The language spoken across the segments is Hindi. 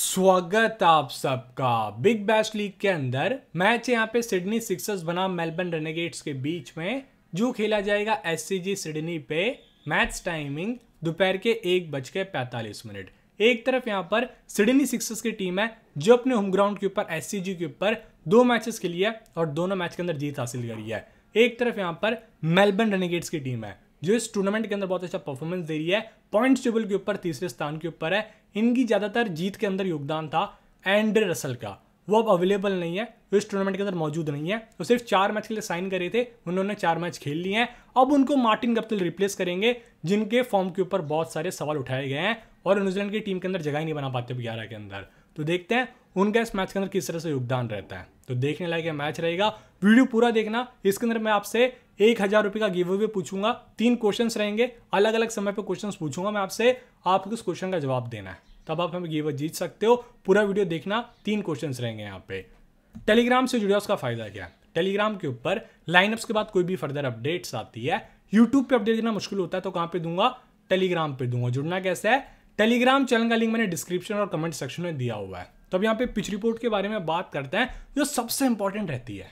स्वागत आप सबका बिग बैश लीग के अंदर मैच यहाँ पे सिडनी सिक्सर्स बनाम मेलबर्न रेनेगेट्स के बीच में जो खेला जाएगा एससीजी सिडनी पे मैच टाइमिंग दोपहर के एक बज के पैंतालीस मिनट एक तरफ यहाँ पर सिडनी सिक्सर्स की टीम है जो अपने होम ग्राउंड के ऊपर एस के ऊपर दो मैचेस खेली है और दोनों मैच के अंदर जीत हासिल करी है एक तरफ यहाँ पर मेलबर्न रेनेगेट्स की टीम है जो इस टूर्नामेंट के अंदर बहुत अच्छा परफॉर्मेंस दे रही है पॉइंट्स टेबल के ऊपर तीसरे स्थान के ऊपर है इनकी ज़्यादातर जीत के अंदर योगदान था एंड रसल का वो अब अवेलेबल नहीं है इस टूर्नामेंट के अंदर मौजूद नहीं है वो सिर्फ चार मैच के लिए साइन करे थे उन्होंने चार मैच खेल लिए हैं अब उनको मार्टिन गप्तिल रिप्लेस करेंगे जिनके फॉर्म के ऊपर बहुत सारे सवाल उठाए गए हैं और न्यूजीलैंड की टीम के अंदर जगह ही नहीं बना पाते ग्यारह के अंदर तो देखते हैं उनका इस मैच के अंदर किस तरह से योगदान रहता है तो देखने लायक यह मैच रहेगा वीडियो पूरा देखना इसके अंदर मैं आपसे एक हज़ार रुपये का गिव अवे पूछूंगा तीन क्वेश्चंस रहेंगे अलग अलग समय पे क्वेश्चंस पूछूंगा मैं आपसे आपको उस क्वेश्चन का जवाब देना है तब आप हमें गिव जीत सकते हो पूरा वीडियो देखना तीन क्वेश्चन रहेंगे यहाँ पे टेलीग्राम से जुड़ा उसका फ़ायदा क्या टेलीग्राम के ऊपर लाइनअप्स के बाद कोई भी फर्दर अपडेट्स आती है यूट्यूब पर अपडेट देना मुश्किल होता है तो कहाँ पे दूंगा टेलीग्राम पे दूंगा जुड़ना कैसे है टेलीग्राम चैनल का लिंक मैंने डिस्क्रिप्शन और कमेंट सेक्शन में दिया हुआ है तो अब यहाँ पे पिच रिपोर्ट के बारे में बात करते हैं जो सबसे इंपॉर्टेंट रहती है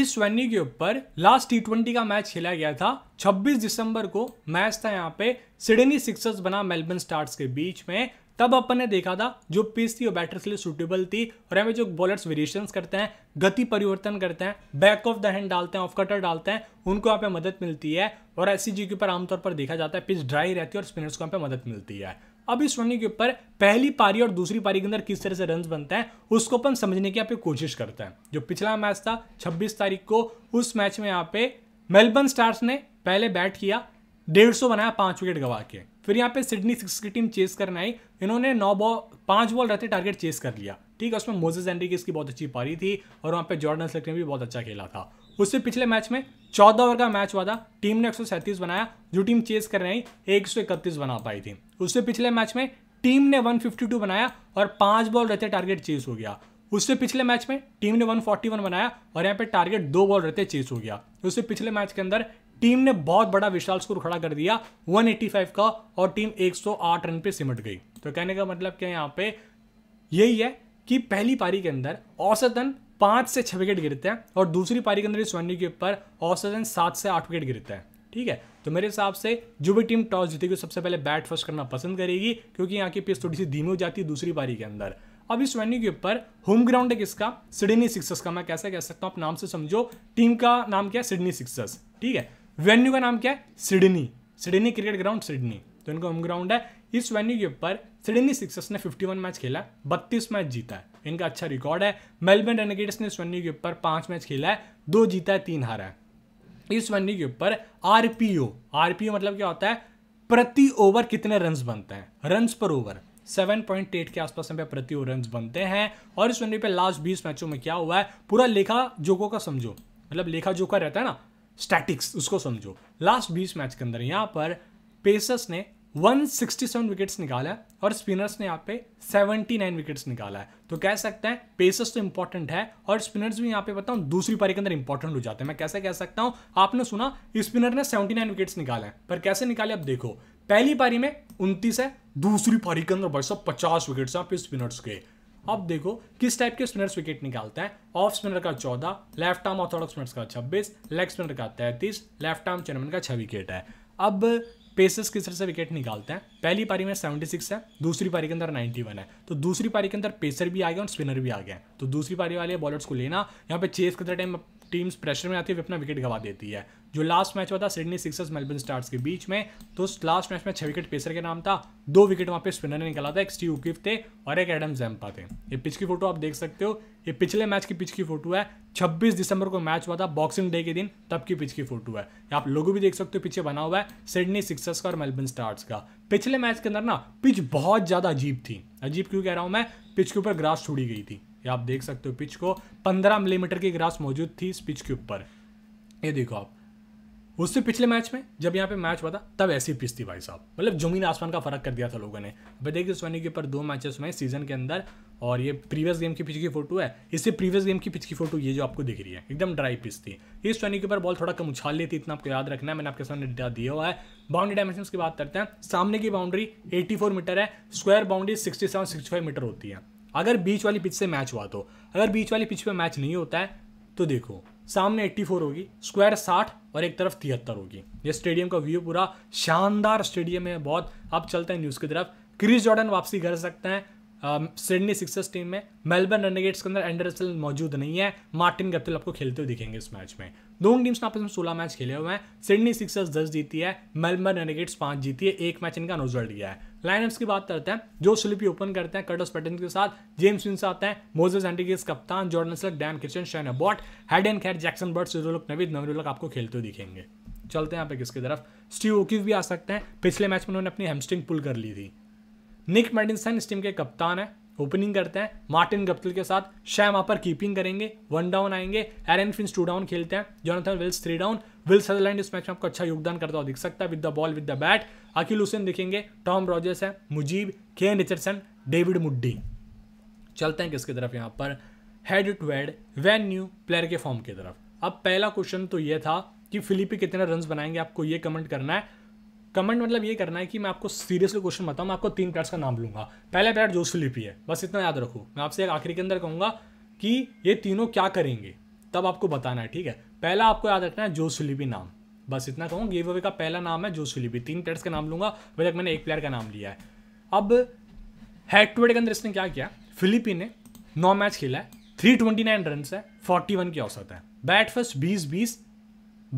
इस वेन्यू के ऊपर लास्ट टी ट्वेंटी का मैच खेला गया था 26 दिसंबर को मैच था यहाँ पे सिडनी सिक्सर्स बना मेलबर्न स्टार्स के बीच में तब अपन ने देखा था जो पिच थी वो बैटर्स के लिए सुटेबल थी और हमें जो बॉलर्स वेरिएशन करते हैं गति परिवर्तन करते हैं बैक ऑफ द हैंड डालते हैं ऑफ कटर डालते हैं उनको यहाँ पे मदद मिलती है और जी के ऊपर आमतौर पर देखा जाता है पिच ड्राई रहती है और स्पिनर्स को यहाँ पे मदद मिलती है अब इस रनिंग के ऊपर पहली पारी और दूसरी पारी के अंदर किस तरह से रन बनता है उसको अपन समझने की आप कोशिश करते हैं जो पिछला मैच था 26 तारीख को उस मैच में यहाँ पे मेलबर्न स्टार्स ने पहले बैट किया डेढ़ सौ बनाया पांच विकेट गवा के फिर यहाँ पे सिडनी सिक्स की टीम चेस करने आई इन्होंने नौ बॉल पांच बॉल रहते टारगेट चेस कर लिया ठीक है उसमें मोजेस एंड्री की इसकी बहुत अच्छी पारी थी और वहाँ पे जॉर्डन स्लिक ने भी बहुत अच्छा खेला था उससे पिछले मैच में चौदह ओवर का मैच हुआ था टीम ने एक बनाया जो टीम चेस करने आई एक बना पाई थी उससे पिछले मैच में टीम ने 152 बनाया और पांच बॉल रहते टारगेट चेस हो गया उससे पिछले मैच में टीम ने 141 बनाया और यहाँ पे टारगेट दो बॉल रहते चेस हो गया उससे पिछले मैच के अंदर टीम ने बहुत बड़ा विशाल स्कोर खड़ा कर दिया 185 का और टीम 108 रन पे सिमट गई तो कहने का मतलब क्या है यहाँ पे यही है कि पहली पारी के अंदर औसतन पाँच से छः विकेट गिरते हैं और दूसरी पारी के अंदर इस वनडे के ऊपर औसतन सात से आठ विकेट गिरते हैं ठीक है तो मेरे हिसाब से जो भी टीम टॉस जीतेगी सबसे पहले बैट फर्स्ट करना पसंद करेगी क्योंकि यहाँ की पिच थोड़ी सी धीमी हो जाती है दूसरी पारी के अंदर अब इस वेन्यू के ऊपर होम ग्राउंड है किसका सिडनी सिक्सर्स का मैं कैसे कह सकता हूँ आप नाम से समझो टीम का नाम क्या है सिडनी सिक्सर्स ठीक है वेन्यू का नाम क्या है Sydney Sydney cricket ground Sydney तो इनका होम ग्राउंड है इस वेन्यू के ऊपर सिडनी सिक्सर्स ने 51 मैच खेला 32 मैच जीता है इनका अच्छा रिकॉर्ड है मेलबर्न रेनेगेट्स ने इस वेन्यू के ऊपर पांच मैच खेला है दो जीता है तीन हारा है इस वनडे के ऊपर आरपीओ आरपीओ मतलब क्या होता है प्रति ओवर कितने रन बनते हैं रन पर ओवर 7.8 के आसपास यहाँ प्रति ओवर रन बनते हैं और इस वनडे पे लास्ट 20 मैचों में क्या हुआ है पूरा लेखा जोको का समझो मतलब लेखा जोका रहता है ना स्टैटिक्स उसको समझो लास्ट 20 मैच के अंदर यहां पर पेसर्स ने 167 विकेट्स निकाला है और स्पिनर्स ने यहाँ पे 79 विकेट्स निकाला है तो कह सकते हैं पेसर्स तो इंपॉर्टेंट है और स्पिनर्स भी यहाँ पे बताऊँ दूसरी पारी के अंदर इंपॉर्टेंट हो जाते हैं मैं कैसे कह सकता हूँ आपने सुना स्पिनर ने 79 विकेट्स निकाले हैं पर कैसे निकाले अब देखो पहली पारी में उनतीस है दूसरी पारी के अंदर भाई साहब पचास विकेट्स हैं स्पिनर्स के अब देखो किस टाइप के स्पिनर्स विकेट निकालते हैं ऑफ स्पिनर का चौदह लेफ्ट आर्म ऑर्थोडॉक्स स्पिनर्स का छब्बीस लेग स्पिनर का तैंतीस लेफ्ट आर्म चेयरमैन का छह विकेट है अब पेसेस किस तरह से विकेट निकालते हैं पहली पारी में सेवेंटी सिक्स है दूसरी पारी के अंदर नाइन्टी वन है तो दूसरी पारी के अंदर पेसर भी आ गया और स्पिनर भी आ गया तो दूसरी पारी वाले बॉलर्स को लेना यहाँ पे चेस करते टाइम टीम्स प्रेशर में आती है वे अपना विकेट गवा देती है जो लास्ट मैच हुआ था सिडनी सिक्सर्स मेलबर्न स्टार्स के बीच में तो उस लास्ट मैच में छह विकेट पेसर के नाम था दो विकेट वहाँ पे स्पिनर ने निकाला था एक स्टीव किफ थे और एक एडम जैम्पा थे ये पिच की फोटो आप देख सकते हो ये पिछले मैच की पिच की फोटो है 26 दिसंबर को मैच हुआ था बॉक्सिंग डे के दिन तब की पिच की फोटो है आप लोगों भी देख सकते हो पीछे बना हुआ है सिडनी सिक्सर्स का और मेलबर्न स्टार्स का पिछले मैच के अंदर ना पिच बहुत ज़्यादा अजीब थी अजीब क्यों कह रहा हूँ मैं पिच के ऊपर ग्रास छोड़ी गई थी ये आप देख सकते हो पिच को 15 मिलीमीटर की ग्रास मौजूद थी इस पिच के ऊपर ये देखो आप उससे पिछले मैच में जब यहाँ पे मैच हुआ था तब ऐसी पिच थी भाई साहब मतलब जमीन आसमान का फर्क कर दिया था लोगों ने भाई देखिए सोनी के ऊपर दो मैचेस हुए सीजन के अंदर और ये प्रीवियस गेम की पिच की फोटो है इससे प्रीवियस गेम की पिच की फोटो ये जो आपको दिख रही है एकदम ड्राई पिच थी ये सोनी के ऊपर बॉल थोड़ा कम उछाल लेती इतना आपको याद रखना है मैंने आपके सामने डेटा दिया हुआ है बाउंड्री डायमेंशन की बात करते हैं सामने की बाउंड्री एटी मीटर है square boundary sixty seven metre होती है अगर बीच वाली पिच से मैच हुआ तो अगर बीच वाली पिच पर मैच नहीं होता है तो देखो सामने 84 होगी स्क्वायर और एक तरफ तिहत्तर होगी ये स्टेडियम का व्यू पूरा शानदार स्टेडियम है बहुत अब चलते हैं न्यूज़ की तरफ क्रिस जॉर्डन वापसी कर सकते हैं सिडनी सिक्सर्स टीम में मेलबर्न रनगेट्स के अंदर एंडरसन मौजूद नहीं है मार्टिन गप्टिल आपको खेलते हुए दिखेंगे इस मैच में दोनों टीम्स ने आपस में सोलह मैच खेले हुए हैं सिडनी सिक्सर्स दस जीती है मेलबर्न रनगेट्स पाँच जीती है एक मैच इनका नोजल्ट गया है लाइनअप्स की बात करते हैं जो स्लिपी ओपन करते हैं कर्टस पैटर्न के साथ जेम्स विंस आते हैं मोजेस एंटीगेस कप्तान जॉर्डन सर डैन किचन Sean Abbott and Kerr Jackson Bird सिरोलक नवीद नवीरुलक आपको खेलते हुए दिखेंगे चलते हैं यहाँ पे किसकी तरफ स्टीव ओकि भी आ सकते हैं पिछले मैच में उन्होंने अपनी हेमस्टिंग पुल कर ली थी निक मेडिसन इस टीम के कप्तान है ओपनिंग करते हैं मार्टिन गप्तल के साथ शैम वहाँ पर कीपिंग करेंगे वन डाउन आएंगे एरन फिंस टू डाउन खेलते हैं Jonathan Wells three down Will Sutherland इस मैच में आपको अच्छा योगदान करता हुआ दिख सकता है with the ball with the bat Akeal Hosein दिखेंगे टॉम रॉजर्स है मुजीब के रिचर्डसन डेविड मुड्डी चलते हैं किसकी तरफ यहाँ पर head to head venue player के फॉर्म की तरफ अब पहला क्वेश्चन तो ये था कि फिलिपी कितने रन बनाएंगे आपको ये कमेंट करना है कमेंट मतलब ये करना है कि मैं आपको सीरियसली क्वेश्चन बताऊँ मैं आपको तीन प्लेयर्स का नाम लूंगा पहला प्लेयर जोस फिलिपी है बस इतना याद रखो मैं आपसे एक आखिरी के अंदर कहूँगा कि ये तीनों क्या करेंगे तब आपको बताना है ठीक है पहला आपको याद रखना है जोसुलिपी नाम बस इतना कहूँ गेव अवे का पहला नाम है जोसुलिपी तीन प्लेयर्स का नाम लूंगा अभी तक मैंने एक प्लेयर का नाम लिया है अब हेड टू हेड के अंदर इसने क्या किया फिलिपी ने नौ मैच खेला है थ्री ट्वेंटी नाइन रन है फोर्टी वन की औसत है बैट फर्स्ट बीस बीस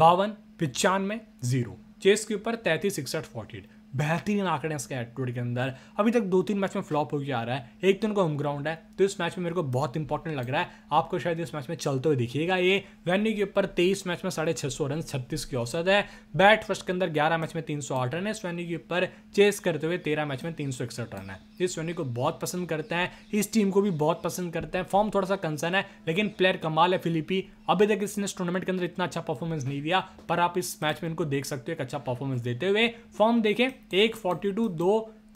बावन पचानवे जीरो चेस के ऊपर तैंतीस इकसठ फोर्टी एट बेहतरीन आंकड़े हैं इसके हेड के अंदर अभी तक दो तीन मैच में फ्लॉप होकर आ रहा है एक तो उनका होम ग्राउंड है तो इस मैच में मेरे को बहुत इंपॉर्टेंट लग रहा है आपको शायद इस मैच में चलते हुए दिखिएगा ये वेन्यू के ऊपर तेईस मैच में साढ़े छः सौ रन छत्तीस की औसत है बैट फर्स्ट के अंदर ग्यारह मैच में तीन सौ आठ रन है इस वेन्यू के ऊपर चेस करते हुए तेरह मैच में तीन सौ इकसठ रन है इस वेन्यू को बहुत पसंद करते हैं इस टीम को भी बहुत पसंद करते हैं फॉर्म थोड़ा सा कंसर्न है लेकिन प्लेयर कमाल है फिलिपी अभी तक इसने इस टूर्नामेंट के अंदर इतना अच्छा परफॉर्मेंस नहीं दिया पर आप इस मैच में इनको देख सकते हो एक अच्छा परफॉर्मेंस देते हुए फॉर्म देखें एक फोर्टी टू दो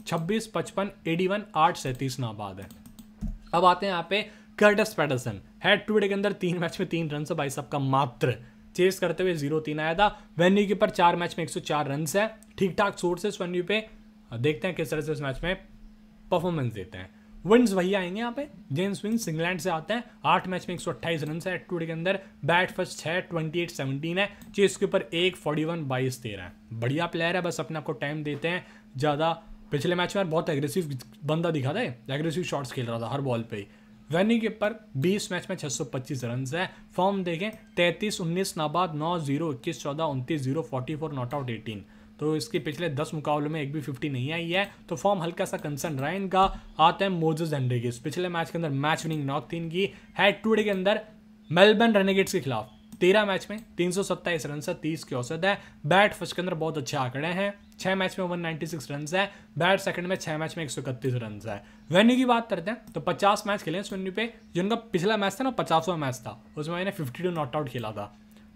छब्बीस पचपन एडी वन आठ सैंतीस नाबाद है अब आते हैं यहाँ पे Curtis Patterson head to head के अंदर तीन मैच में तीन रन से भाई सबका मात्र चेस करते हुए जीरो तीन आया था वेन्यू के ऊपर चार मैच में एक सौ चार रन है ठीक ठाक सोर्स है वेन्यू पे देखते हैं किस तरह से इस मैच में परफॉर्मेंस देते हैं विंस वही आएंगे यहाँ पे जेम्स विंस इंग्लैंड से आते हैं आठ मैच में एक सौ अट्ठाईस रन है टूडे के अंदर बैट फर्स्ट है ट्वेंटी एट सेवनटीन है चेस के ऊपर एक फोर्टी वन बाईस तेरह है बढ़िया प्लेयर है बस अपने आपको टाइम देते हैं ज़्यादा पिछले मैच में बहुत एग्रेसिव बंदा दिखा था एग्रेसिव शॉट्स खेल रहा था हर बॉल पे ही वेनी के पर 20 मैच में 625 रन है फॉर्म देखें 33 19 नाबाद 9 जीरो इक्कीस चौदह उनतीस zero forty four not out eighteen तो इसके पिछले 10 मुकाबलों में एक भी 50 नहीं आई है तो फॉर्म हल्का सा कंसर्न रहा है इनका आते हैं मोजेस एंड्रेगिस पिछले मैच के अंदर मैच विनिंग नॉक थी इनकी हैड टू डे के अंदर मेलबर्न रेनेगेट्स के खिलाफ तेरह मैच में तीन सौ सत्ताईस रन से तीस की औसत है बैट फर्स्ट के अंदर बहुत अच्छे आंकड़े हैं छः मैच में वन नाइन्टी सिक्स रन है बैट सेकंड में छः मैच में एक सौ इकतीस रन है वेन्यू की बात करते हैं तो पचास मैच खेले इस वेन्यू पे जो उनका पिछला मैच था ना पचासवा मैच था उसमें मैंने फिफ्टी टू नॉट आउट खेला था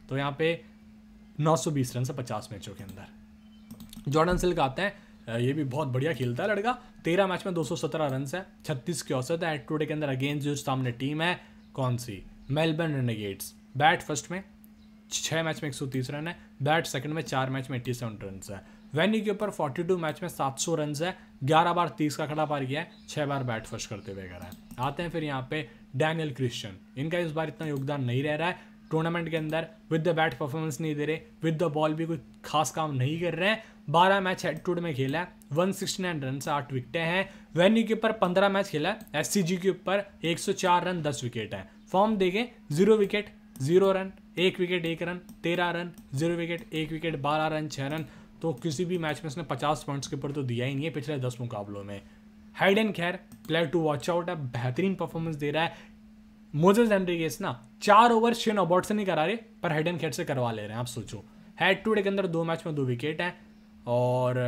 तो यहाँ पे नौ सौ बीस रन से पचास मैचों के अंदर जॉर्डन सिल्क आते हैं ये भी बहुत बढ़िया खेलता है लड़का तेरह मैच में सत्रह रन है छत्तीस की औसत है टूडे के अंदर अगेंस्ट जो सामने टीम है कौन सी मेलबर्न रेनेगेट्स बैट फर्स्ट में छः मैच में एक सौ तीस रन है बैट सेकंड में चार मैच में एट्टी सेवन रन है वैनी के ऊपर फोर्टी टू मैच में सात सौ रन है ग्यारह बार तीस का खड़ा पार किया है छः बार बैट फर्स्ट करते हुए गया है आते हैं फिर यहाँ पे डैनियल क्रिश्चियन इनका इस बार इतना योगदान नहीं रह रहा है टूर्नामेंट के अंदर विद द बैट परफॉर्मेंस नहीं दे रहे विद द बॉल भी कोई खास काम नहीं कर रहे हैं बारह मैच हेड टू में खेला है वन सिक्सटी नाइन रन से आठ विकटें हैं वेन्यू के ऊपर पंद्रह मैच खेला है एस के ऊपर एक सौ चार रन दस विकेट है फॉर्म देखें जीरो विकेट जीरो रन एक विकेट एक रन तेरह रन जीरो विकेट एक विकेट बारह रन छः रन तो किसी भी मैच में उसने पचास पॉइंट्स के ऊपर तो दिया ही नहीं है पिछले दस मुकाबलों में हाइडन खैर प्लेयर टू वॉच आउट है बेहतरीन परफॉर्मेंस दे रहा है मोजेस एंड्रीगेस ना चार ओवर शेन अबॉट से नहीं करा रहे पर हेड एंड खेड से करवा ले रहे हैं आप सोचो हेड टू डे के अंदर दो मैच में दो विकेट हैं और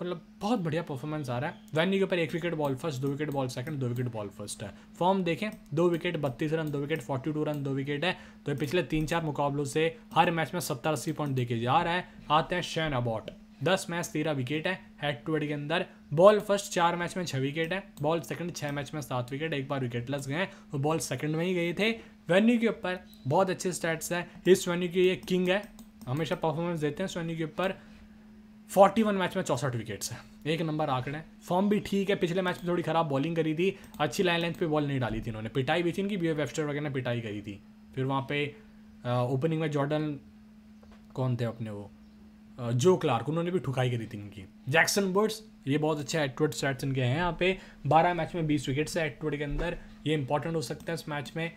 मतलब बहुत बढ़िया परफॉर्मेंस आ रहा है वैनी के ऊपर एक विकेट बॉल फर्स्ट दो विकेट बॉल सेकंड दो विकेट बॉल फर्स्ट है फॉर्म देखें दो विकेट बत्तीस रन दो विकेट फोर्टी टू रन दो विकेट है तो पिछले तीन चार मुकाबलों से हर मैच में सत्तर अस्सी पॉइंट देखे जा रहा है आते हैं शैन अबॉट दस मैच तेरह विकेट है हेड टू हेड के अंदर बॉल फर्स्ट चार मैच में छः विकेट है बॉल सेकंड छः मैच में सात विकेट एक बार लस गए हैं तो बॉल सेकंड में ही गए थे वेन्यू के ऊपर बहुत अच्छे स्टैट्स है इस वेन्यू के ये किंग है हमेशा परफॉर्मेंस देते हैं इस वेन्यू के ऊपर फोर्टी वन मैच में चौसठ विकेट्स हैं एक नंबर आंकड़े फॉर्म भी ठीक है पिछले मैच में थोड़ी खराब बॉलिंग करी थी अच्छी लाइन लेंथ पे बॉल नहीं डाली थी इन्होंने पिटाई भी थी इनकी बी वेबस्टर वगैरह ने पिटाई करी थी फिर वहाँ पे ओपनिंग में जॉर्डन कौन थे अपने वो जो क्लार्क उन्होंने भी ठुकाई करी थी इनकी जैक्सन बर्ड्स ये बहुत अच्छे एटवर्ड स्टैट्स इनके हैं यहाँ पे बारह मैच में बीस विकेट्स है एटवर्ड के अंदर ये इंपॉर्टेंट हो सकता है इस मैच में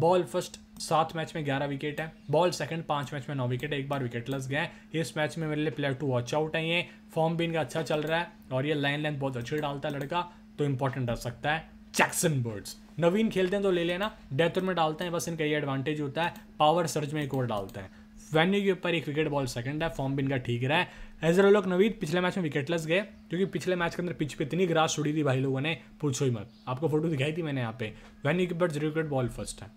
बॉल फर्स्ट सात मैच में ग्यारह विकेट है बॉल सेकंड पांच मैच में नौ विकेट है एक बार लस गए इस मैच में मेरे लिए प्लेयर टू वॉच आउट है ये फॉर्म भी इनका अच्छा चल रहा है और ये लाइन लेंथ बहुत अच्छी डालता है लड़का तो इंपॉर्टेंट रह सकता है जैक्सन बर्ड्स नवीन खेलते हैं तो ले लेना डेथ में डालते हैं बस इनका ये एडवांटेज होता है पावर सर्ज में एक और डालते हैं वेन्यू के ऊपर एक विकेट बॉल सेकंड है फॉर्म भी इनका ठीक रहा है एजर लोग नवीद पिछले मैच में लस गए क्योंकि पिछले मैच के अंदर पिच पे इतनी ग्रास छोड़ी थी भाई लोगों ने पूछो ही मत आपको फोटो दिखाई थी मैंने यहाँ पे वेन्यू के ऊपर जीरो विकेट बॉल फर्स्ट है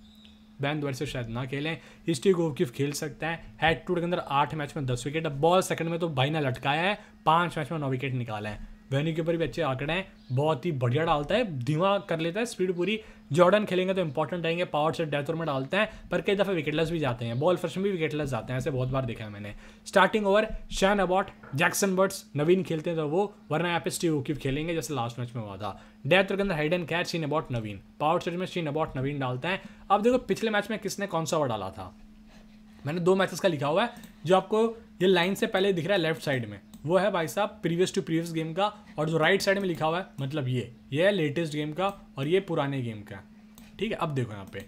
बैन दोबारा से शायद ना खेलें हिस्ट्री किफ खेल सकते हैं हेड टू के अंदर आठ मैच में दस विकेट बॉल सेकंड में तो भाई ने लटकाया है पाँच मैच में नौ विकेट निकाला है वेन्यू के ऊपर भी अच्छे आंकड़े हैं बहुत ही बढ़िया डालता है धीमा कर लेता है स्पीड पूरी जॉर्डन खेलेंगे तो इंपॉर्टेंट रहेंगे पावर से डेथ में डालते हैं पर कई दफ़े विकेटलेस भी जाते हैं बॉल फर्स्ट में भी विकेटलेस जाते हैं ऐसे बहुत बार देखा है मैंने starting over Sean Abbott Jackson Birds Naveen खेलते हैं तो वो वरना यहाँ पे स्टीव ओकिफ खेलेंगे जैसे लास्ट मैच में हुआ था डेथ के अंदर and catch Sean Abbott Naveen power set में शीन अबॉट नवीन डालते हैं अब देखो पिछले मैच में किसने कौन सा ओवर डाला था मैंने दो मैचेस का लिखा हुआ है जो आपको ये लाइन से पहले दिख रहा है लेफ्ट साइड में वो है भाई साहब प्रीवियस टू प्रीवियस गेम का और जो राइट साइड में लिखा हुआ है मतलब ये ये है लेटेस्ट गेम का और ये पुराने गेम का ठीक है अब देखो यहाँ पे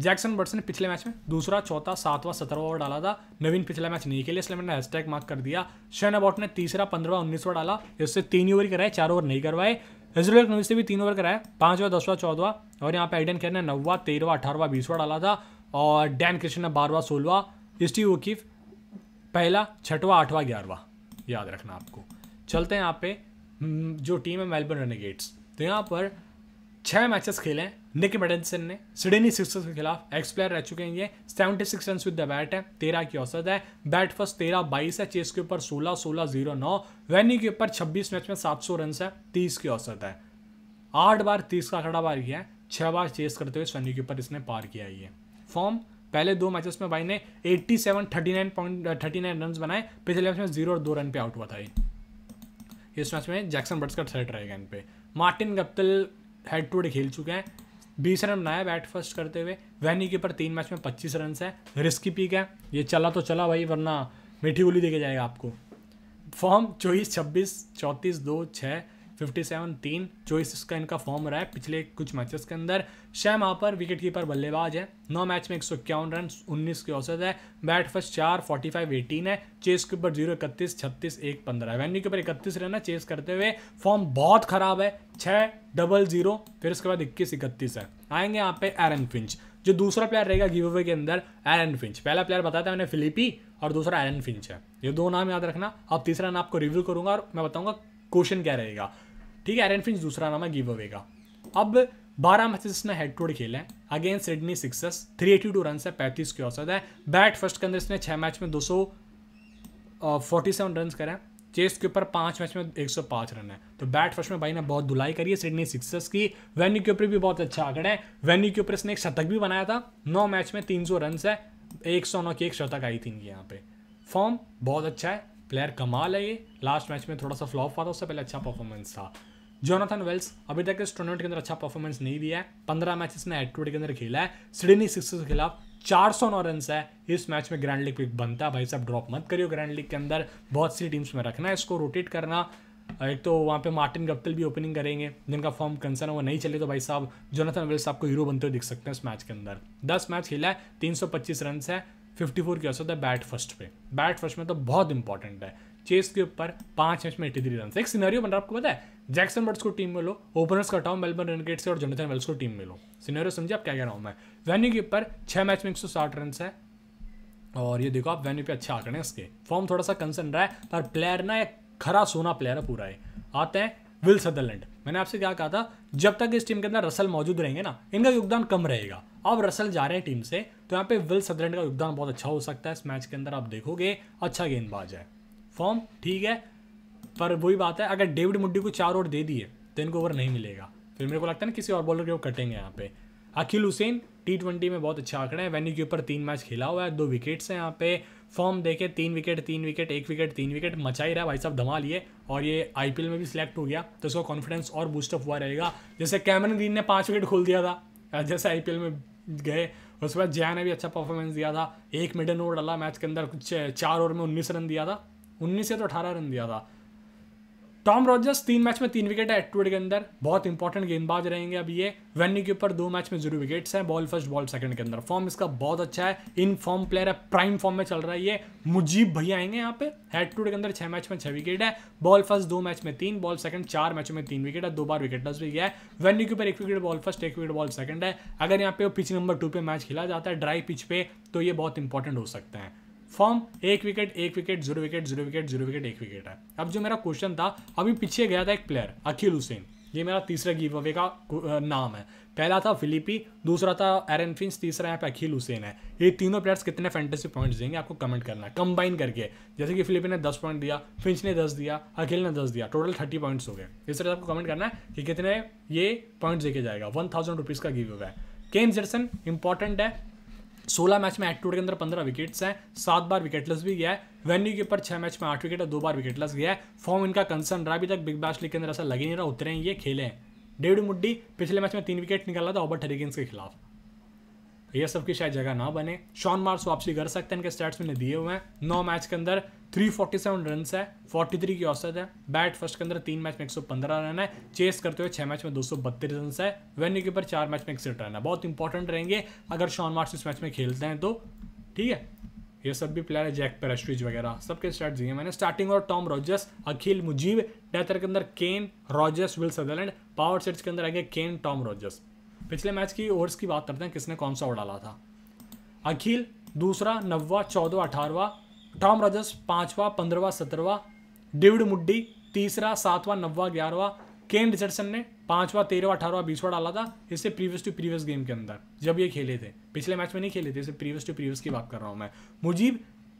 जैक्सन बर्ड्स ने पिछले मैच में दूसरा चौथा सातवां सत्रहवा ओवर डाला था नवीन पिछला मैच नहीं खेले इसलिए मैंने हैशटैग मार्क कर दिया शेन अबाउट ने तीसरा पंद्रवा उन्नीसवा डाला इससे तीन ओवर कराए चार ओवर नहीं करवाए इसराइल नवीन से भी तीन ओवर कराया पाँचवा दसवा चौदवा और यहाँ पे आइडन खेर ने नौवा तेरहवा अठारहवा बीसवा डाला था और डैन कृष्ण ने बारहवा सोलवा स्टीव ओकीफ पहला छठवा आठवा ग्यारहवा याद रखना आपको चलते हैं यहाँ पे हम्म, जो टीम है मेलबर्न रेनेगेट्स तो यहाँ पर छः मैचेस खेले हैं निक मेडनसन ने सिडनी सिक्सर्स के खिलाफ एक्स प्लेयर रह चुके हैं ये seventy six run with the bat है तेरह की औसत है बैट फर्स्ट तेरह बाईस है चेस के ऊपर सोलह सोलह जीरो नौ वैनी के ऊपर छब्बीस मैच में सात सौ रन है तीस की औसत है आठ बार तीस का खड़ा पार किया है छः बार चेस करते हुए सन्नी के ऊपर इसने पार किया ये फॉर्म पहले दो मैचेस में भाई ने 87 nine point thirty nine run बनाए पिछले मैच में जीरो और दो रन पे आउट हुआ था इस मैच में जैक्सन बर्ड्स का थर्ड रहेगा इन पे Martin Guptill head to head खेल चुके हैं बीस रन बनाया बैट फर्स्ट करते हुए वैनी के ऊपर तीन मैच में पच्चीस रन है रिस्की पीक है ये चला तो चला भाई वरना मीठी गोली देके जाएगा आपको फॉर्म चौबीस छब्बीस चौंतीस दो छः फिफ्टी सेवन तीन चौबीस इसका इनका फॉर्म रहा है पिछले कुछ मैचेस के अंदर शैम पर विकेट कीपर बल्लेबाज है नौ मैच में एक सौ इक्यावन रन उन्नीस की औसत है बैट फर्स्ट चार फोर्टी फाइव एटीन है चेस के ऊपर जीरो इकतीस छत्तीस एक पंद्रह वेन्यू के ऊपर इकतीस रन है चेस करते हुए फॉर्म बहुत खराब है छः डबल जीरो फिर उसके बाद इक्कीस इकतीस है आएंगे यहाँ पे एरन फिंच जो दूसरा प्लेयर रहेगा गिव अवे के अंदर एरन फिंच पहला प्लेयर बताया था मैंने फिलिपी और दूसरा एरन फिंच है ये दो नाम याद रखना अब तीसरा नाम आपको रिव्यू करूंगा और मैं बताऊंगा क्वेश्चन क्या रहेगा ठीक है एरन फिंच दूसरा नाम है गिव अवे का अब बारह मैचेस इसने हेड टू हेड खेले हैं against Sydney Sixers three eighty two run है पैंतीस के औसत है बैट फर्स्ट के अंदर इसने छः मैच में दो सौ फोर्टी सेवन रन करें चेस के ऊपर पाँच मैच में एक सौ पाँच रन है तो बैट फर्स्ट में भाई ने बहुत धुलाई करी है सिडनी सिक्सर्स की वेन्यू के ऊपर भी बहुत अच्छा आंकड़ा है वेन्यू के ऊपर इसने एक शतक भी बनाया था नौ मैच में तीन सौ रन है एक सौ नौ की एक शतक आई थी इनकी यहाँ पे फॉर्म बहुत अच्छा है प्लेयर कमाल है ये लास्ट मैच में थोड़ा सा फ्लॉप हुआ था उससे पहले अच्छा परफॉर्मेंस था जोनाथन वेल्स अभी तक इस टूर्नामेंट के अंदर अच्छा परफॉर्मेंस नहीं दिया है पंद्रह मैच इसने एटवुड के अंदर खेला है सिडनी सिक्स के खिलाफ चार सौ नौ रन है इस मैच में ग्रैंड लीग पिक बनता है भाई साहब ड्रॉप मत करियो ग्रैंड लीग के अंदर बहुत सी टीम्स में रखना है इसको रोटेट करना एक तो वहाँ पे मार्टिन गप्तल भी ओपनिंग करेंगे जिनका फॉर्म कंसर्न है वो नहीं चले तो भाई साहब जोनाथन वेल्स आपको हीरो बनते हुए दिख सकते हैं इस मैच के अंदर दस मैच खेला है तीन सौ पच्चीस रन है फिफ्टी फोर क्या औसत है बैट फर्स्ट पे बैट फर्स्ट में तो बहुत इंपॉर्टेंट है चेस के ऊपर पांच मैच में एट्टी थ्री रन एक सिनेरियो बन रहा है आपको पता है जैक्सन बर्ड्स को टीम में लो ओपनर्स का हटाओ मेलबर्न रनकेट से और जोनाथन वेल्स को टीम में लो सिनेरियो समझे आप क्या कह रहा हूँ मैं वेन्यू के ऊपर छह मैच में एक सौ साठ रन है और ये देखो आप वेन्यू पे अच्छे आंकड़े हैं इसके फॉर्म थोड़ा सा कंसर्न रहा है पर प्लेयर ना एक खरा सोना प्लेयर है पूरा है आते हैं विल सदरलैंड मैंने आपसे क्या कहा था जब तक इस टीम के अंदर रसल मौजूद रहेंगे ना इनका योगदान कम रहेगा अब रसल जा रहे हैं टीम से तो यहाँ पे विल सदरेंड का योगदान बहुत अच्छा हो सकता है इस मैच के अंदर आप देखोगे अच्छा गेंदबाज है फॉर्म ठीक है पर वही बात है अगर डेविड मुड्डी को चार ओवर दे दिए तो इनको ओवर नहीं मिलेगा फिर मेरे को लगता है ना किसी और बॉलर के वो कटेंगे यहाँ पे अखिल हुसैन टी ट्वेंटी में बहुत अच्छा आंकड़ा है वेन्यू के ऊपर तीन मैच खेला हुआ है दो विकेट्स हैं यहाँ पे फॉर्म देखे तीन विकेट तीन विकेट एक विकेट तीन विकेट मचा ही रहा भाई साहब धमा लिए और ये आईपीएल में भी सिलेक्ट हो गया तो उसका कॉन्फिडेंस और बूस्टअप हुआ रहेगा जैसे कैमरन ग्रीन ने पाँच विकेट खोल दिया था जैसे आईपीएल में गए उसके बाद जया ने भी अच्छा परफॉर्मेंस दिया था एक मिडन ओवर डाला मैच के अंदर कुछ चार ओवर में उन्नीस रन दिया था उन्नीस से तो अठारह रन दिया था टॉम रॉजर्स तीन मैच में तीन विकेट है एटवर्ड के अंदर बहुत इंपॉर्टेंट गेंदबाज रहेंगे अब ये वेन्यू के ऊपर दो मैच में जीरो विकेट्स हैं बॉल फर्स्ट बॉल सेकंड के अंदर फॉर्म इसका बहुत अच्छा है इन फॉर्म प्लेयर है प्राइम फॉर्म में चल रहा है ये मुजीब भैया आएंगे यहाँ पे एटवुड के अंदर छह मैच में छह विकेट है बॉल फर्स्ट दो मैच में तीन बॉल सेकंड चार मैचों में तीन विकेट है दो बार विकेट डस भी गया है वेन्यू के ऊपर एक विकेट बॉल फर्स्ट एक विकेट बॉल सेकंड है अगर यहाँ पे पिच नंबर टू पे मैच खेला जाता है ड्राई पिच पे तो ये बहुत इंपॉर्टेंट हो सकते हैं फॉर्म एक विकेट एक wicket zero wicket zero wicket zero wicket एक विकेट है अब जो मेरा क्वेश्चन था अभी पीछे गया था एक प्लेयर अखिल हुसैन ये मेरा तीसरा गिव अवे का नाम है पहला था फिलिपी दूसरा था एरन फिंस तीसरा यहाँ पे अखिल हुसैन है ये तीनों प्लेयर्स कितने फैंटेसी पॉइंट्स देंगे आपको कमेंट करना है कंबाइन करके जैसे कि फिलिपी ने दस पॉइंट दिया फिंच ने दस दिया अखिल ने दस दिया टोटल थर्टी पॉइंट्स हो गए इस तरह से आपको कमेंट करना है कि कितने ये पॉइंट्स देके जाएगा वन थाउजेंड रुपीज़ का गिव अवे है केन जेटसन इंपॉर्टेंट है सोलह मैच में एटीट्यूड के अंदर पंद्रह विकेट्स हैं सात बार विकेटलेस भी गया है वेन्यू के ऊपर छह मैच में आठ विकेट और दो बार विकेटलेस गया है फॉर्म इनका कंसर्न रहा अभी तक बिग बैश लीग के अंदर ऐसा लगे नहीं रहा उतरे ये खेले हैं डेविड मुड्डी पिछले मैच में तीन विकेट निकाला था ओबर्ट हरिगेंस के खिलाफ यह सबकी शायद जगह ना बने शॉन मार्स वापसी कर सकते हैं इनके स्टैट्स मैंने दिए हुए हैं नौ मैच के अंदर थ्री फोर्टी सेवन रन है फोर्टी थ्री की औसत है बैट फर्स्ट के अंदर तीन मैच में एक सौ पंद्रह रन है चेस करते हुए छः मैच में दो सौ बत्तीस रन है वेन्यू के ऊपर चार मैच में एकसठ रन है बहुत इंपॉर्टेंट रहेंगे अगर शॉन मार्क्स इस मैच में खेलते हैं तो ठीक है ये सब भी प्लेयर है जैक पेरेस्ट्रीज वगैरह सबके स्टार्ट दिए मैंने स्टार्टिंग और Tom Rogers Akeal Mujeeb death के अंदर Kane Rogers Will Sutherland power sets के अंदर आगे केन टॉम रॉजर्स पिछले मैच की ओवर्स की बात करते हैं किसने कौन सा ओवर डाला था अखिल दूसरा नवा चौदह अठारवा टॉम रॉजर्स पांचवा पंद्रवा सत्रवा डेविड मुड्डी तीसरा सातवा नब्बा ग्यारहवा केन रिचर्डसन ने पांचवा तेरहवा अठारवा बीसवा डाला था इससे प्रीवियस टू प्रीवियस गेम के अंदर जब ये खेले थे पिछले मैच में नहीं खेले थे इससे प्रीवियस टू प्रीवियस की बात कर रहा हूँ मैं मुजीब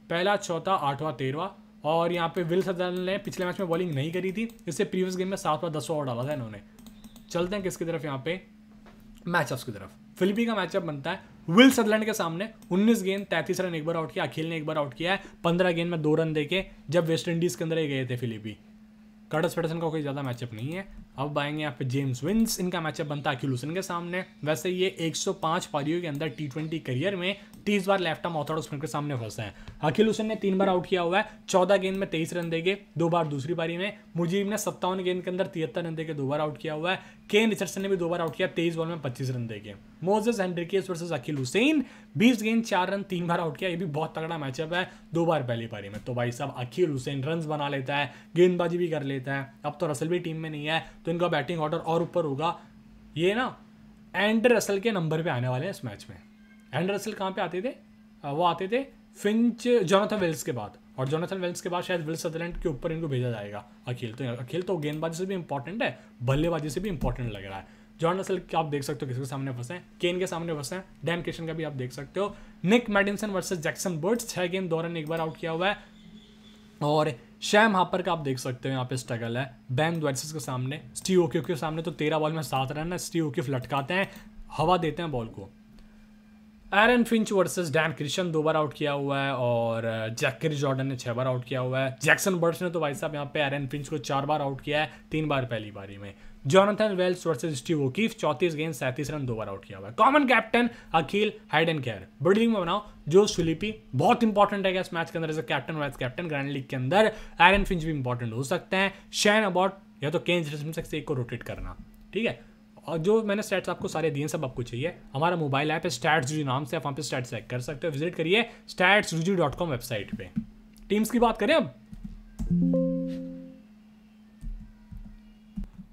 पहला चौथा आठवां तेरहवा और यहाँ पे विल सदन ने पिछले मैच में बॉलिंग नहीं करी थी इससे प्रीवियस गेम में सातवा दसवा ओवर डाला था इन्होंने चलते हैं किसकी तरफ यहाँ पे मैचअप्स की तरफ फिलिपी का मैचअप बनता है विल सदरलैंड के सामने 19 गेंद 33 रन एक बार आउट किया अखिल ने एक बार आउट किया है 15 गेंद में दो रन देके जब वेस्ट इंडीज के अंदर ये गए थे फिलिपी कर्टस फेडरसन का कोई ज़्यादा मैचअप नहीं है अब आएंगे यहाँ पे जेम्स विंस इनका मैचअप बनता है क्यूलूसन के सामने वैसे ये 105 पारियों के अंदर टी करियर में तीस बार लेफ्ट आर्म ऑर्थोडॉक्स स्पिन के सामने फंसे हैं अखिलूसन ने तीन बार आउट किया हुआ है चौदह गेंद में तेईस रन देंगे दो बार दूसरी पारी में मुजीब ने सत्तावन गेंद के अंदर तिहत्तर रन देकर दो बार आउट किया हुआ है केन रिचर्डसन ने भी दो बार आउट किया तेईस बॉल में पच्चीस रन देंगे Moises Henriques versus Akeal Hosein बीस गेंद चार रन तीन बार आउट किया ये भी बहुत तगड़ा मैचअप है दो बार पहली पारी में तो भाई साहब अखिल हुसैन रन बना लेता है गेंदबाजी भी कर लेता है अब तो रसल भी टीम में नहीं है तो इनका बैटिंग ऑर्डर और ऊपर होगा ये ना एंड रसल के नंबर पे आने वाले हैं इस मैच में एंड रसल कहाँ पे आते थे वो आते थे फिंच जोनाथन वेल्स के बाद और जोनाथन वेल्स के बाद शायद विल सदरलैंड के ऊपर इनको भेजा जाएगा अखिल तो अखिल तो गेंदबाजी से भी इंपॉर्टेंट है बल्लेबाजी से भी इंपॉर्टेंट लग रहा है जॉन रसल के आप देख सकते हो किसके सामने फंसे हैं केन के सामने फंसे हैं डैन किशन का भी आप देख सकते हो Nic Maddinson versus Jackson Birds छः गेंद दौरान एक बार आउट किया हुआ है और शैम हापर का आप देख सकते हो यहाँ पे स्ट्रगल है बैंक द्वेटसिस के सामने स्टीव ओके के सामने तो तेरह बॉल में सात रन स्टीव ओक्यूफ लटकाते हैं हवा देते हैं बॉल को Aaron Finch versus Dan Christian दो बार आउट किया हुआ है और जैकरी uh, जॉर्डन ने छह बार आउट किया हुआ है जैक्सन बर्ड्स ने तो भाई साहब यहाँ पे एरन फिंच को चार बार आउट किया है तीन बार पहली बारी में Jonathan Wells versus Steve O'Keefe चौतीस गेंद सैंतीस रन दो बार आउट किया हुआ है कॉमन कैप्टन अखिल हाइड एंड केयर बड़ी में बनाओ जो सुलिपी बहुत इंपॉर्टेंट है इस मैच के अंदर as captain vice captain grand league के अंदर एरन फिंच भी इंपॉर्टेंट हो सकते हैं शैन अबाउट या तो केन से एक को रोटेट करना ठीक है और जो मैंने स्टैट्स आपको सारे दिए सब आपको चाहिए हमारा मोबाइल ऐप है स्टैट्स रूजी नाम से आप वहाँ पे स्टैट्स चेक कर सकते हो विजिट करिए स्टैट्स रूजी डॉट कॉम वेबसाइट पे टीम्स की बात करें अब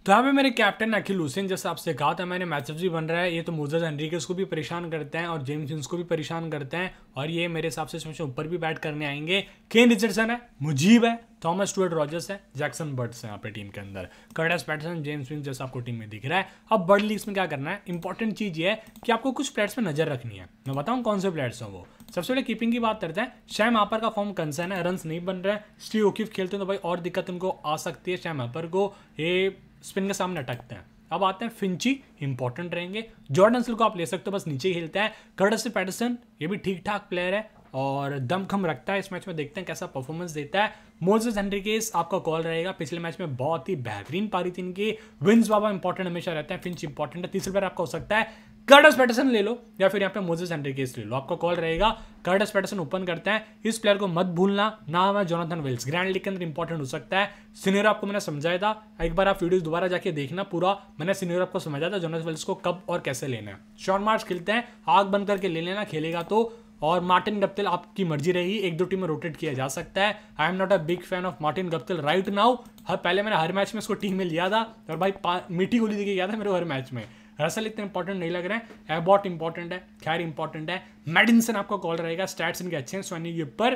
तो यहाँ पे मेरे कैप्टन अखिल हुसैन जैसे आपसे कहा था मैंने मैचअप भी बन रहा है ये तो मोजर्स एनरीकेस को भी परेशान करते हैं और जेम्स जिन्स को भी परेशान करते हैं और ये मेरे हिसाब से इसमें ऊपर भी बैट करने आएंगे केन रिचर्डसन है मुजीब है थॉमस स्टूअर्ट रॉजर्स है जैक्सन बर्ड्स है यहाँ पे टीम के अंदर कर्डस पैटर्सन जेम्स विंग जैसा आपको टीम में दिख रहा है अब बर्ड लीग्स में क्या करना है इंपॉर्टेंट चीज ये है कि आपको कुछ प्लेयर्स में नजर रखनी है मैं बताऊँ कौन से प्लेयर्स हैं वो सबसे पहले कीपिंग की बात करते हैं शैम आपर का फॉर्म कंसर्न है रन नहीं बन रहे हैं स्टी ओकिफ खेलते हैं तो भाई और दिक्कत उनको आ सकती है शैम आपर को ये स्पिन के सामने अटकते हैं अब आते हैं फिंची इंपॉर्टेंट रहेंगे जॉर्डन सिल को आप ले सकते हो बस नीचे खेलता खेलते हैं कर्डस पैटर्सन ये भी ठीक ठाक प्लेयर है और दमखम रखता है इस मैच में देखते हैं कैसा परफॉर्मेंस देता है मोजेस हेनरिकेस आपका कॉल रहेगा पिछले मैच में बहुत ही बेहतरीन पारी थी इनकी विंस बाबा इंपॉर्टेंट हमेशा रहते हैं फिंच इंपॉर्टेंट है तीसरे पर आपका हो सकता है कर्डस पैटर्सन ले लो या फिर यहाँ पे मोजेस हेनरिकेस ले लो आपका कॉल रहेगा कर्डस पैटर्सन ओपन करते हैं इस प्लेयर को मत भूलना नाम है जोनाथन विल्स ग्रैंड लीग के अंदर इंपॉर्टेंट हो सकता है सीनियर आपको मैंने समझाया था एक बार आप वीडियो दोबारा जाके देखना पूरा मैंने सीनियर आपको समझाया था जोनाथन विल्स को कब और कैसे लेना है शॉर्ट मार्च खेलते हैं आग बंद करके ले लेना खेलेगा तो और मार्टिन गप्तिल आपकी मर्जी रही एक दो टीम में रोटेट किया जा सकता है I am not a big fan of Martin Guptill right now हर पहले मैंने हर मैच में उसको टीम में लिया था और भाई मीठी गोली देखिए गया था मेरे हर मैच में रसल इतने इंपॉर्टेंट नहीं लग रहे हैं एबॉट इंपॉर्टेंट है खैर इंपॉर्टेंट है मेडिसन आपका कॉल रहेगा स्टैट्स इनके अच्छे हैं सोनी के ऊपर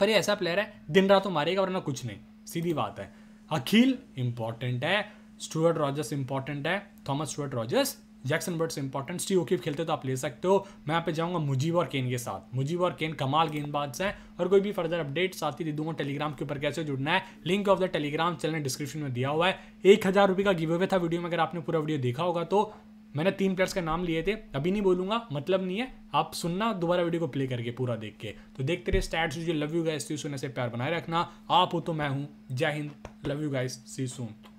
पर ये ऐसा प्लेयर है दिन रात तो मारेगा वरना कुछ नहीं सीधी बात है अखिल इंपॉर्टेंट है स्टूअर्ट रॉजर्स इंपॉर्टेंट है Thomas Stuart Rogers Jackson Birds important Steve O'Keefe खेलते तो आप ले सकते हो मैं यहाँ पे जाऊँगा मुजीब और केन के साथ मुजीब और केन कमाल गेंदबाज हैं और कोई भी फर्दर अपडेट साथ ही दे दूंगा टेलीग्राम के ऊपर कैसे जुड़ना है link of the Telegram channel description में दिया हुआ है एक हज़ार रुपये का गिव अवे था वीडियो में अगर आपने पूरा वीडियो देखा होगा तो मैंने तीन प्लेयर्स का नाम लिए थे अभी नहीं बोलूंगा मतलब नहीं है आप सुनना दोबारा वीडियो को प्ले करके पूरा देख के तो देखते रहे स्टैट्स जो love you guys see soon से प्यार बनाए रखना आप हो तो मैं हूँ जय हिंद love you guys see soon